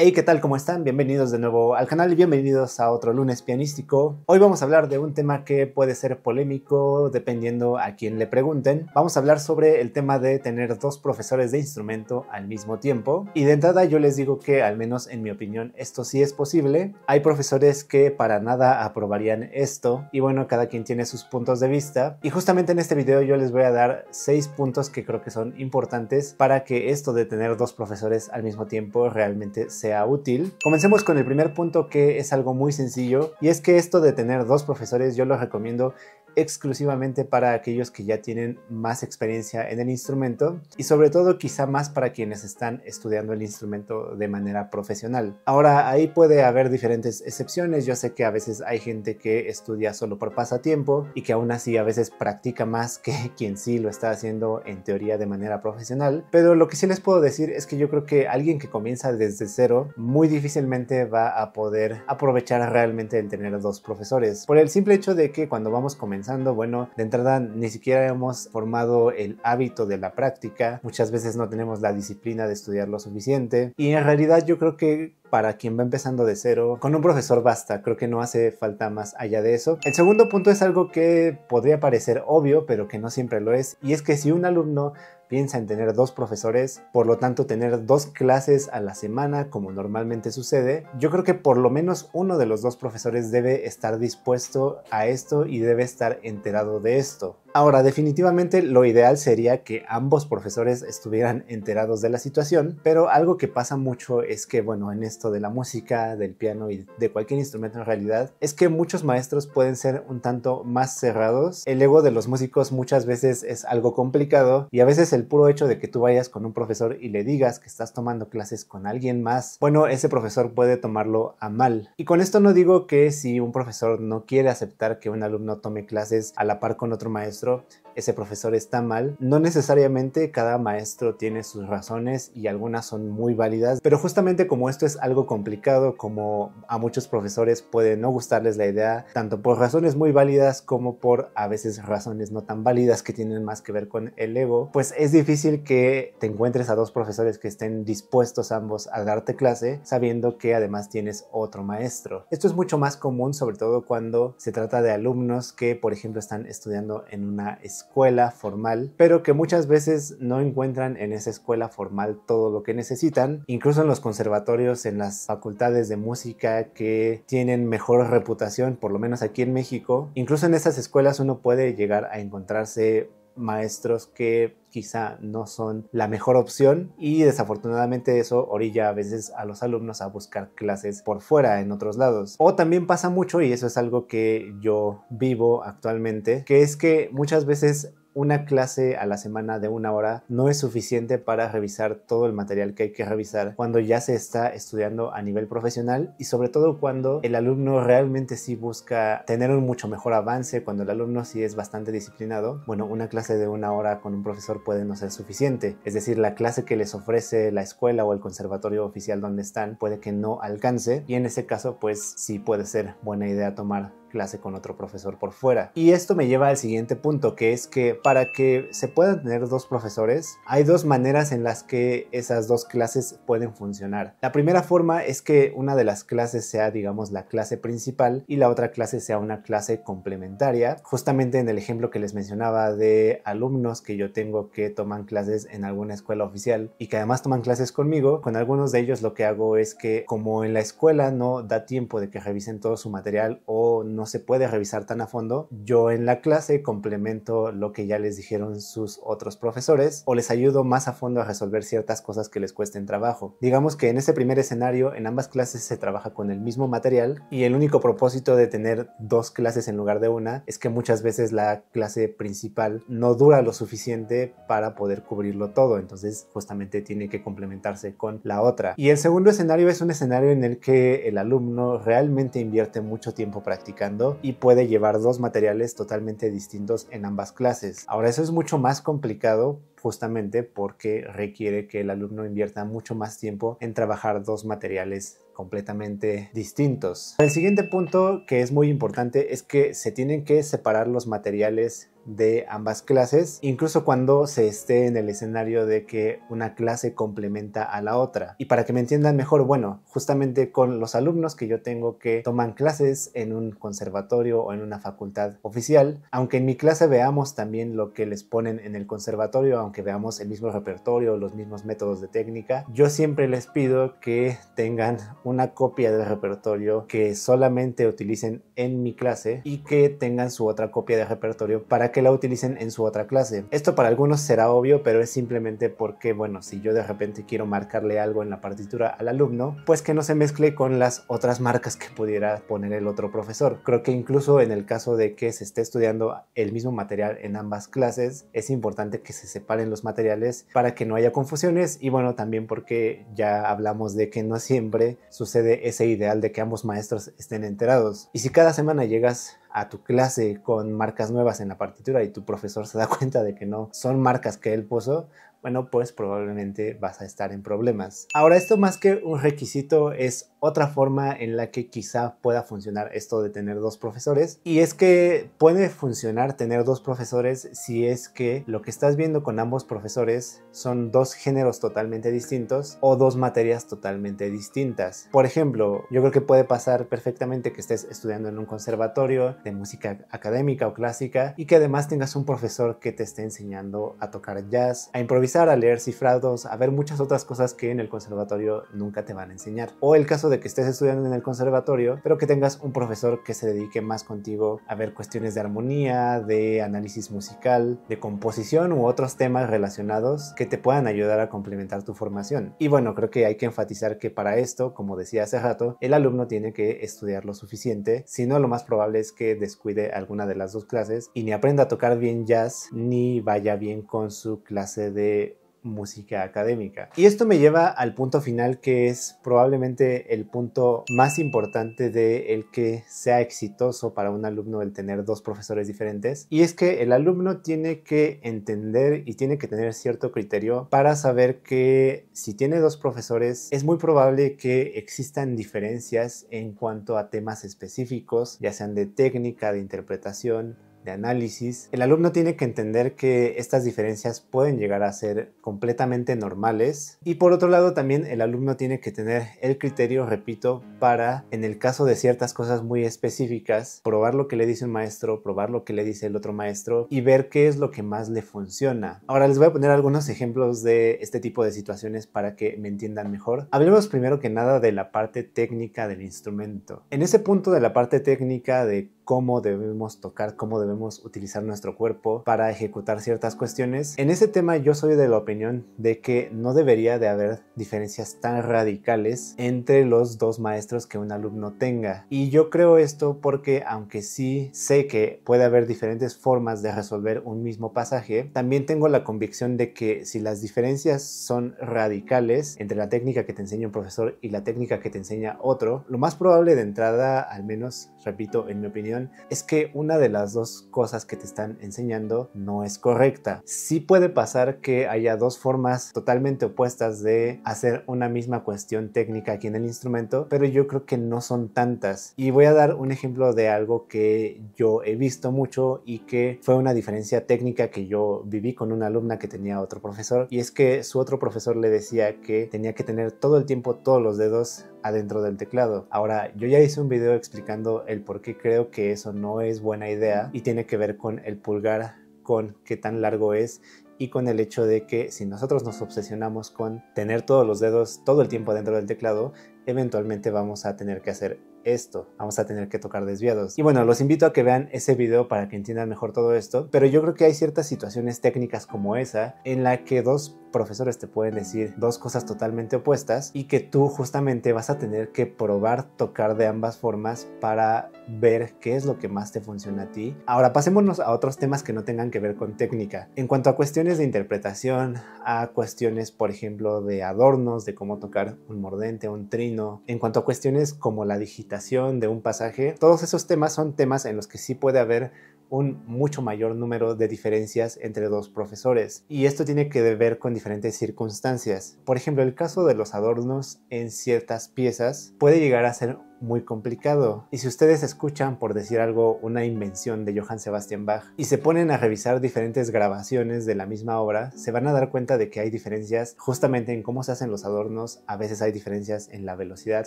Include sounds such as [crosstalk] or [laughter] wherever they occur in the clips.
Hey, ¿qué tal? ¿Cómo están? Bienvenidos de nuevo al canal y bienvenidos a otro lunes pianístico. Hoy vamos a hablar de un tema que puede ser polémico dependiendo a quién le pregunten. Vamos a hablar sobre el tema de tener dos profesores de instrumento al mismo tiempo. Y de entrada yo les digo que, al menos en mi opinión, esto sí es posible. Hay profesores que para nada aprobarían esto y bueno, cada quien tiene sus puntos de vista. Y justamente en este video yo les voy a dar seis puntos que creo que son importantes para que esto de tener dos profesores al mismo tiempo realmente se útil. Comencemos con el primer punto que es algo muy sencillo y es que esto de tener dos profesores yo lo recomiendo exclusivamente para aquellos que ya tienen más experiencia en el instrumento y sobre todo quizá más para quienes están estudiando el instrumento de manera profesional. Ahora ahí puede haber diferentes excepciones, yo sé que a veces hay gente que estudia solo por pasatiempo y que aún así a veces practica más que [laughs] quien sí lo está haciendo en teoría de manera profesional, pero lo que sí les puedo decir es que yo creo que alguien que comienza desde cero muy difícilmente va a poder aprovechar realmente el tener dos profesores por el simple hecho de que cuando vamos comenzando bueno, de entrada ni siquiera hemos formado el hábito de la práctica, muchas veces no tenemos la disciplina de estudiar lo suficiente y en realidad yo creo que para quien va empezando de cero. Con un profesor basta, creo que no hace falta más allá de eso. El segundo punto es algo que podría parecer obvio, pero que no siempre lo es, y es que si un alumno piensa en tener dos profesores, por lo tanto tener dos clases a la semana como normalmente sucede, yo creo que por lo menos uno de los dos profesores debe estar dispuesto a esto y debe estar enterado de esto. Ahora, definitivamente lo ideal sería que ambos profesores estuvieran enterados de la situación, pero algo que pasa mucho es que, bueno, en este de la música, del piano y de cualquier instrumento en realidad, es que muchos maestros pueden ser un tanto más cerrados. El ego de los músicos muchas veces es algo complicado y a veces el puro hecho de que tú vayas con un profesor y le digas que estás tomando clases con alguien más, bueno, ese profesor puede tomarlo a mal. Y con esto no digo que si un profesor no quiere aceptar que un alumno tome clases a la par con otro maestro, ese profesor está mal. No necesariamente cada maestro tiene sus razones y algunas son muy válidas, pero justamente como esto es algo algo complicado como a muchos profesores puede no gustarles la idea, tanto por razones muy válidas como por a veces razones no tan válidas que tienen más que ver con el ego, pues es difícil que te encuentres a dos profesores que estén dispuestos ambos a darte clase sabiendo que además tienes otro maestro. Esto es mucho más común sobre todo cuando se trata de alumnos que por ejemplo están estudiando en una escuela formal, pero que muchas veces no encuentran en esa escuela formal todo lo que necesitan, incluso en los conservatorios en las facultades de música que tienen mejor reputación, por lo menos aquí en México. Incluso en estas escuelas uno puede llegar a encontrarse maestros que quizá no son la mejor opción y desafortunadamente eso orilla a veces a los alumnos a buscar clases por fuera en otros lados. O también pasa mucho y eso es algo que yo vivo actualmente, que es que muchas veces una clase a la semana de una hora no es suficiente para revisar todo el material que hay que revisar cuando ya se está estudiando a nivel profesional y sobre todo cuando el alumno realmente sí busca tener un mucho mejor avance, cuando el alumno sí es bastante disciplinado, bueno, una clase de una hora con un profesor puede no ser suficiente. Es decir, la clase que les ofrece la escuela o el conservatorio oficial donde están puede que no alcance y en ese caso pues sí puede ser buena idea tomar clase con otro profesor por fuera. Y esto me lleva al siguiente punto, que es que para que se puedan tener dos profesores, hay dos maneras en las que esas dos clases pueden funcionar. La primera forma es que una de las clases sea, digamos, la clase principal y la otra clase sea una clase complementaria. Justamente en el ejemplo que les mencionaba de alumnos que yo tengo que toman clases en alguna escuela oficial y que además toman clases conmigo, con algunos de ellos lo que hago es que como en la escuela no da tiempo de que revisen todo su material o no no se puede revisar tan a fondo, yo en la clase complemento lo que ya les dijeron sus otros profesores o les ayudo más a fondo a resolver ciertas cosas que les cuesten trabajo. Digamos que en ese primer escenario en ambas clases se trabaja con el mismo material y el único propósito de tener dos clases en lugar de una es que muchas veces la clase principal no dura lo suficiente para poder cubrirlo todo, entonces justamente tiene que complementarse con la otra. Y el segundo escenario es un escenario en el que el alumno realmente invierte mucho tiempo practicando y puede llevar dos materiales totalmente distintos en ambas clases. Ahora eso es mucho más complicado justamente porque requiere que el alumno invierta mucho más tiempo en trabajar dos materiales completamente distintos. El siguiente punto que es muy importante es que se tienen que separar los materiales de ambas clases, incluso cuando se esté en el escenario de que una clase complementa a la otra. Y para que me entiendan mejor, bueno, justamente con los alumnos que yo tengo que toman clases en un conservatorio o en una facultad oficial, aunque en mi clase veamos también lo que les ponen en el conservatorio, aunque veamos el mismo repertorio, los mismos métodos de técnica, yo siempre les pido que tengan una copia del repertorio que solamente utilicen en mi clase y que tengan su otra copia de repertorio para que la utilicen en su otra clase. Esto para algunos será obvio, pero es simplemente porque, bueno, si yo de repente quiero marcarle algo en la partitura al alumno, pues que no se mezcle con las otras marcas que pudiera poner el otro profesor. Creo que incluso en el caso de que se esté estudiando el mismo material en ambas clases, es importante que se separen los materiales para que no haya confusiones y bueno, también porque ya hablamos de que no siempre sucede ese ideal de que ambos maestros estén enterados. Y si cada semana llegas a tu clase con marcas nuevas en la partitura y tu profesor se da [laughs] cuenta de que no son marcas que él puso, bueno, pues probablemente vas a estar en problemas. Ahora, esto más que un requisito es otra forma en la que quizá pueda funcionar esto de tener dos profesores y es que puede funcionar tener dos profesores si es que lo que estás viendo con ambos profesores son dos géneros totalmente distintos o dos materias totalmente distintas. Por ejemplo, yo creo que puede pasar perfectamente que estés estudiando en un conservatorio de música académica o clásica y que además tengas un profesor que te esté enseñando a tocar jazz, a improvisar a leer cifrados, a ver muchas otras cosas que en el conservatorio nunca te van a enseñar. O el caso de que estés estudiando en el conservatorio, pero que tengas un profesor que se dedique más contigo a ver cuestiones de armonía, de análisis musical, de composición u otros temas relacionados que te puedan ayudar a complementar tu formación. Y bueno, creo que hay que enfatizar que para esto, como decía hace rato, el alumno tiene que estudiar lo suficiente, si no lo más probable es que descuide alguna de las dos clases y ni aprenda a tocar bien jazz ni vaya bien con su clase de música académica. Y esto me lleva al punto final que es probablemente el punto más importante de el que sea exitoso para un alumno el tener dos profesores diferentes y es que el alumno tiene que entender y tiene que tener cierto criterio para saber que si tiene dos profesores es muy probable que existan diferencias en cuanto a temas específicos, ya sean de técnica, de interpretación, análisis, el alumno tiene que entender que estas diferencias pueden llegar a ser completamente normales y por otro lado también el alumno tiene que tener el criterio, repito, para en el caso de ciertas cosas muy específicas, probar lo que le dice un maestro, probar lo que le dice el otro maestro y ver qué es lo que más le funciona. Ahora les voy a poner algunos ejemplos de este tipo de situaciones para que me entiendan mejor. Hablemos primero que nada de la parte técnica del instrumento. En ese punto de la parte técnica de cómo debemos tocar, cómo debemos utilizar nuestro cuerpo para ejecutar ciertas cuestiones. En ese tema yo soy de la opinión de que no debería de haber diferencias tan radicales entre los dos maestros que un alumno tenga. Y yo creo esto porque aunque sí sé que puede haber diferentes formas de resolver un mismo pasaje, también tengo la convicción de que si las diferencias son radicales entre la técnica que te enseña un profesor y la técnica que te enseña otro, lo más probable de entrada, al menos repito en mi opinión, es que una de las dos cosas que te están enseñando no es correcta. Sí puede pasar que haya dos formas totalmente opuestas de hacer una misma cuestión técnica aquí en el instrumento, pero yo creo que no son tantas. Y voy a dar un ejemplo de algo que yo he visto mucho y que fue una diferencia técnica que yo viví con una alumna que tenía otro profesor y es que su otro profesor le decía que tenía que tener todo el tiempo todos los dedos adentro del teclado. Ahora, yo ya hice un video explicando el por qué creo que eso no es buena idea y tiene que ver con el pulgar, con qué tan largo es y con el hecho de que si nosotros nos obsesionamos con tener todos los dedos todo el tiempo dentro del teclado, eventualmente vamos a tener que hacer esto. Vamos a tener que tocar desviados. Y bueno, los invito a que vean ese video para que entiendan mejor todo esto, pero yo creo que hay ciertas situaciones técnicas como esa en la que dos profesores te pueden decir dos cosas totalmente opuestas y que tú justamente vas a tener que probar tocar de ambas formas para ver qué es lo que más te funciona a ti. Ahora pasémonos a otros temas que no tengan que ver con técnica. En cuanto a cuestiones de interpretación, a cuestiones por ejemplo de adornos, de cómo tocar un mordente, un trino, en cuanto a cuestiones como la digitación, de un pasaje, todos esos temas son temas en los que sí puede haber un mucho mayor número de diferencias entre dos profesores. Y esto tiene que ver con diferentes circunstancias. Por ejemplo, el caso de los adornos en ciertas piezas puede llegar a ser muy complicado. Y si ustedes escuchan, por decir algo, una invención de Johann Sebastian Bach y se ponen a revisar diferentes grabaciones de la misma obra, se van a dar cuenta de que hay diferencias justamente en cómo se hacen los adornos, a veces hay diferencias en la velocidad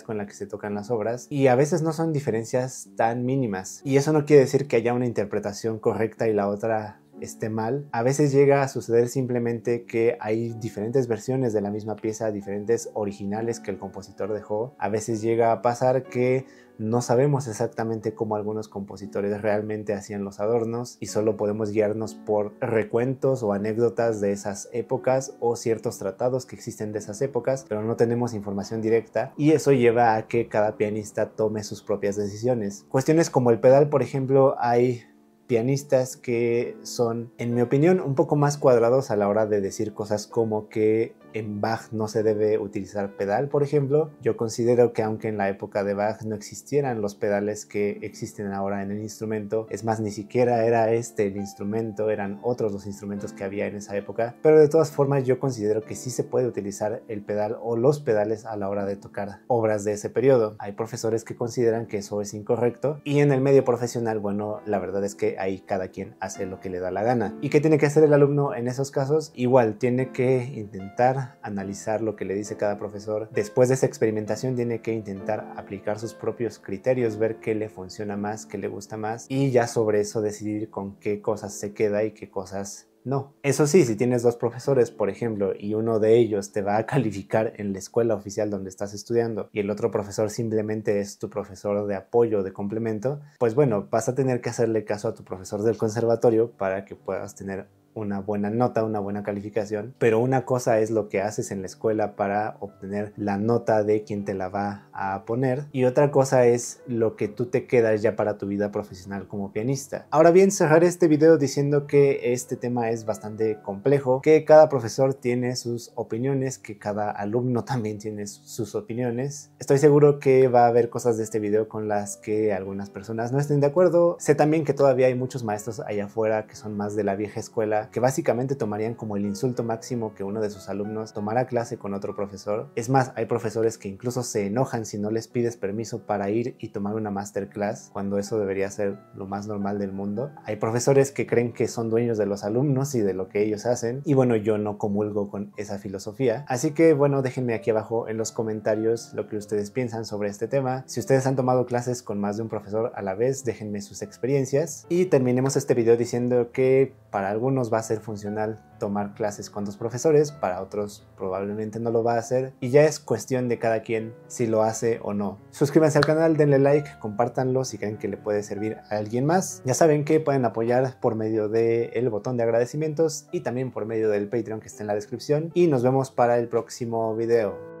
con la que se tocan las obras y a veces no son diferencias tan mínimas. Y eso no quiere decir que haya una interpretación correcta y la otra esté mal. A veces llega a suceder simplemente que hay diferentes versiones de la misma pieza, diferentes originales que el compositor dejó. A veces llega a pasar que no sabemos exactamente cómo algunos compositores realmente hacían los adornos y solo podemos guiarnos por recuentos o anécdotas de esas épocas o ciertos tratados que existen de esas épocas, pero no tenemos información directa y eso lleva a que cada pianista tome sus propias decisiones. Cuestiones como el pedal, por ejemplo, hay pianistas que son, en mi opinión, un poco más cuadrados a la hora de decir cosas como que en Bach no se debe utilizar pedal, por ejemplo, yo considero que aunque en la época de Bach no existieran los pedales que existen ahora en el instrumento, es más, ni siquiera era este el instrumento, eran otros los instrumentos que había en esa época, pero de todas formas yo considero que sí se puede utilizar el pedal o los pedales a la hora de tocar obras de ese periodo. Hay profesores que consideran que eso es incorrecto y en el medio profesional, bueno, la verdad es que ahí cada quien hace lo que le da la gana. ¿Y qué tiene que hacer el alumno en esos casos? Igual, tiene que intentar analizar lo que le dice cada profesor. Después de esa experimentación tiene que intentar aplicar sus propios criterios, ver qué le funciona más, qué le gusta más y ya sobre eso decidir con qué cosas se queda y qué cosas no. Eso sí, si tienes dos profesores, por ejemplo, y uno de ellos te va a [laughs] calificar en la escuela oficial donde estás estudiando y el otro profesor simplemente es tu profesor de apoyo, de complemento, pues bueno, vas a tener que hacerle caso a tu profesor del conservatorio para que puedas tener una buena nota, una buena calificación, pero una cosa es lo que haces en la escuela para obtener la nota de quien te la va a poner y otra cosa es lo que tú te quedas ya para tu vida profesional como pianista. Ahora bien, cerrar este video diciendo que este tema es bastante complejo, que cada profesor tiene sus opiniones, que cada alumno [laughs] también tiene sus opiniones. Estoy seguro que va a haber cosas de este video con las que algunas personas no estén de acuerdo. Sé también que todavía hay muchos maestros allá afuera que son más de la vieja escuela que básicamente tomarían como el insulto máximo que uno de sus alumnos tomara clase con otro profesor. Es más, hay profesores que incluso se enojan si no les pides permiso para ir y tomar una masterclass, cuando eso debería ser lo más normal del mundo. Hay profesores que creen que son dueños de los alumnos y de lo que ellos hacen, y bueno, yo no comulgo con esa filosofía. Así que bueno, déjenme aquí abajo en los comentarios lo que ustedes piensan sobre este tema. Si ustedes han tomado clases con más de un profesor a la vez, déjenme sus experiencias. Y terminemos este video diciendo que para algunos va a ser funcional tomar clases con dos profesores, para otros probablemente no lo va a hacer y ya es cuestión de cada quien si lo hace o no. Suscríbanse al canal, denle like, compártanlo si creen que le puede servir a alguien más. Ya saben que pueden apoyar por medio del botón de agradecimientos y también por medio del Patreon que está en la descripción y nos vemos para el próximo video.